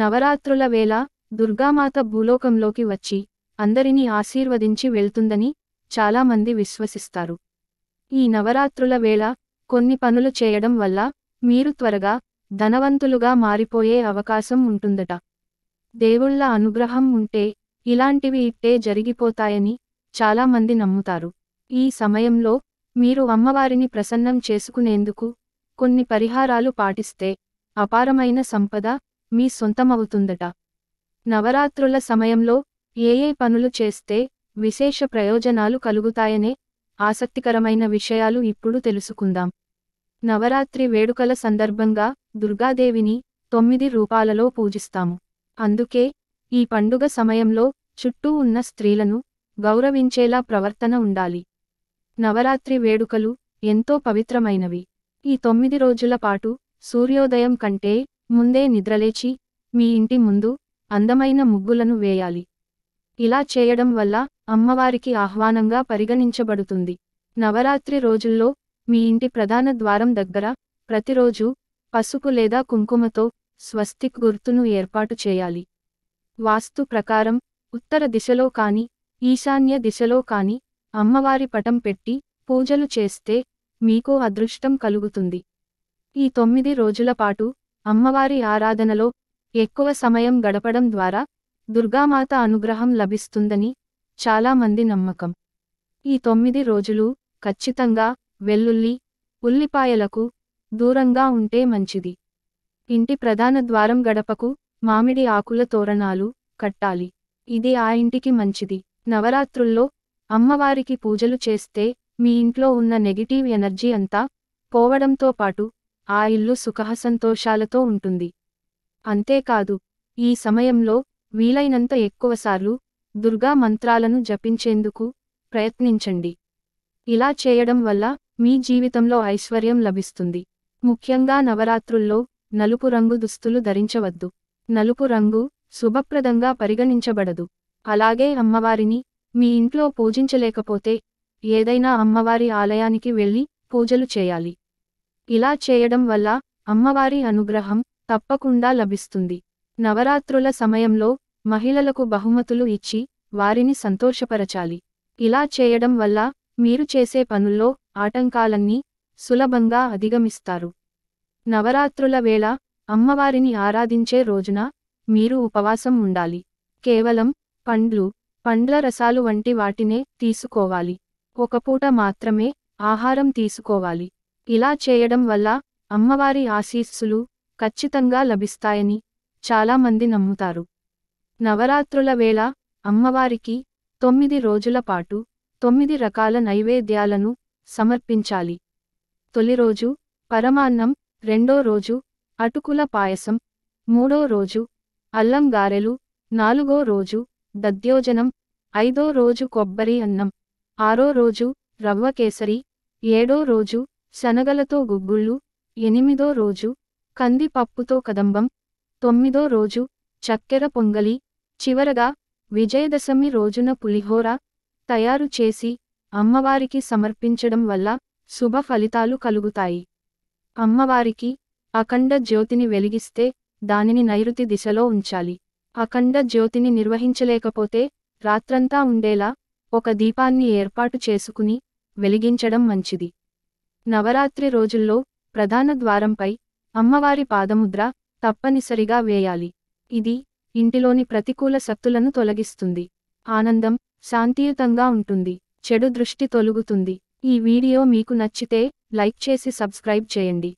నవరాత్రుల వేళ దుర్గామాత భూలోకంలోకి వచ్చి అందరినీ ఆశీర్వదించి వెళ్తుందని చాలామంది విశ్వసిస్తారు ఈ నవరాత్రుల వేళ కొన్ని పనులు చేయడం వల్ల మీరు త్వరగా ధనవంతులుగా మారిపోయే అవకాశం ఉంటుందట దేవుళ్ల అనుగ్రహం ఉంటే ఇలాంటివి ఇట్టే జరిగిపోతాయని చాలామంది నమ్ముతారు ఈ సమయంలో మీరు అమ్మవారిని ప్రసన్నం చేసుకునేందుకు కొన్ని పరిహారాలు పాటిస్తే అపారమైన సంపద మీ సొంతమవుతుందట నవరాత్రుల సమయంలో ఏ ఏ పనులు చేస్తే విశేష ప్రయోజనాలు కలుగుతాయనే ఆసక్తికరమైన విషయాలు ఇప్పుడు తెలుసుకుందాం నవరాత్రి వేడుకల సందర్భంగా దుర్గాదేవిని తొమ్మిది రూపాలలో పూజిస్తాము అందుకే ఈ పండుగ సమయంలో చుట్టూ ఉన్న స్త్రీలను గౌరవించేలా ప్రవర్తన ఉండాలి నవరాత్రి వేడుకలు ఎంతో పవిత్రమైనవి ఈ తొమ్మిది రోజుల పాటు సూర్యోదయం కంటే ముందే నిద్రలేచి మీ ఇంటి ముందు అందమైన ముగ్గులను వేయాలి ఇలా చేయడం వల్ల అమ్మవారికి ఆహ్వానంగా పరిగణించబడుతుంది నవరాత్రి రోజుల్లో మీ ఇంటి ప్రధాన ద్వారం దగ్గర ప్రతిరోజు పసుపు లేదా కుంకుమతో స్వస్తిక్ గుర్తును ఏర్పాటు చేయాలి వాస్తు ప్రకారం ఉత్తర దిశలో కాని ఈశాన్య దిశలో కాని అమ్మవారి పటం పెట్టి పూజలు చేస్తే మీకు అదృష్టం కలుగుతుంది ఈ తొమ్మిది రోజుల పాటు అమ్మవారి ఆరాధనలో ఎక్కువ సమయం గడపడం ద్వారా దుర్గామాత అనుగ్రహం లభిస్తుందని చాలామంది నమ్మకం ఈ తొమ్మిది రోజులు ఖచ్చితంగా వెల్లుల్లి ఉల్లిపాయలకు దూరంగా ఉంటే మంచిది ఇంటి ప్రధాన ద్వారం గడపకు మామిడి ఆకుల తోరణాలు కట్టాలి ఇది ఆ ఇంటికి మంచిది నవరాత్రుల్లో అమ్మవారికి పూజలు చేస్తే మీ ఇంట్లో ఉన్న నెగిటివ్ ఎనర్జీ అంతా పోవడంతో పాటు ఆ ఇల్లు సుఖసంతోషాలతో ఉంటుంది అంతేకాదు ఈ సమయంలో వీలైనంత ఎక్కువసార్లు దుర్గా మంత్రాలను జపించేందుకు ప్రయత్నించండి ఇలా చేయడం వల్ల మీ జీవితంలో ఐశ్వర్యం లభిస్తుంది ముఖ్యంగా నవరాత్రుల్లో నలుపు రంగు దుస్తులు ధరించవద్దు నలుపు రంగు శుభప్రదంగా పరిగణించబడదు అలాగే అమ్మవారిని మీ ఇంట్లో పూజించలేకపోతే ఏదైనా అమ్మవారి ఆలయానికి వెళ్ళి పూజలు చేయాలి ఇలా చేయడం వల్ల అమ్మవారి అనుగ్రహం తప్పకుండా లభిస్తుంది నవరాత్రుల సమయంలో మహిళలకు బహుమతులు ఇచ్చి వారిని సంతోషపరచాలి ఇలా చేయడం వల్ల మీరు చేసే పనుల్లో ఆటంకాలన్నీ సులభంగా అధిగమిస్తారు నవరాత్రుల వేళ అమ్మవారిని ఆరాధించే రోజున మీరు ఉపవాసం ఉండాలి కేవలం పండ్లు పండ్ల రసాలు వంటి వాటినే తీసుకోవాలి ఒక పూట మాత్రమే ఆహారం తీసుకోవాలి ఇలా చేయడం వల్ల అమ్మవారి ఆశీస్సులు ఖచ్చితంగా లభిస్తాయని చాలామంది నమ్ముతారు నవరాత్రుల వేళ అమ్మవారికి తొమ్మిది రోజుల పాటు తొమ్మిది రకాల నైవేద్యాలను సమర్పించాలి తొలిరోజు పరమాన్నం రెండో రోజు అటుకుల పాయసం మూడో రోజు అల్లం గారెలు నాలుగో రోజు దద్యోజనం ఐదో రోజు కొబ్బరి అన్నం ఆరో రోజు రవ్వ కేసరి ఏడో రోజు శనగలతో గుగ్గుళ్ళు ఎనిమిదో రోజు కంది పప్పుతో కదంబం తొమ్మిదో రోజు చక్కెర పొంగలి చివరగా విజయదశమి రోజున పులిహోర తయారు చేసి అమ్మవారికి సమర్పించడం వల్ల శుభ ఫలితాలు కలుగుతాయి అమ్మవారికి అఖండ జ్యోతిని వెలిగిస్తే దానిని నైరుతి దిశలో ఉంచాలి అఖండ జ్యోతిని నిర్వహించలేకపోతే రాత్రంతా ఉండేలా ఒక దీపాన్ని ఏర్పాటు చేసుకుని వెలిగించడం మంచిది నవరాత్రి రోజుల్లో ప్రధాన ద్వారంపై అమ్మవారి పాదముద్ర తప్పనిసరిగా వేయాలి ఇది ఇంటిలోని ప్రతికూల శక్తులను తొలగిస్తుంది ఆనందం శాంతియుతంగా ఉంటుంది చెడు దృష్టి తొలుగుతుంది ఈ వీడియో మీకు నచ్చితే లైక్ చేసి సబ్స్క్రైబ్ చేయండి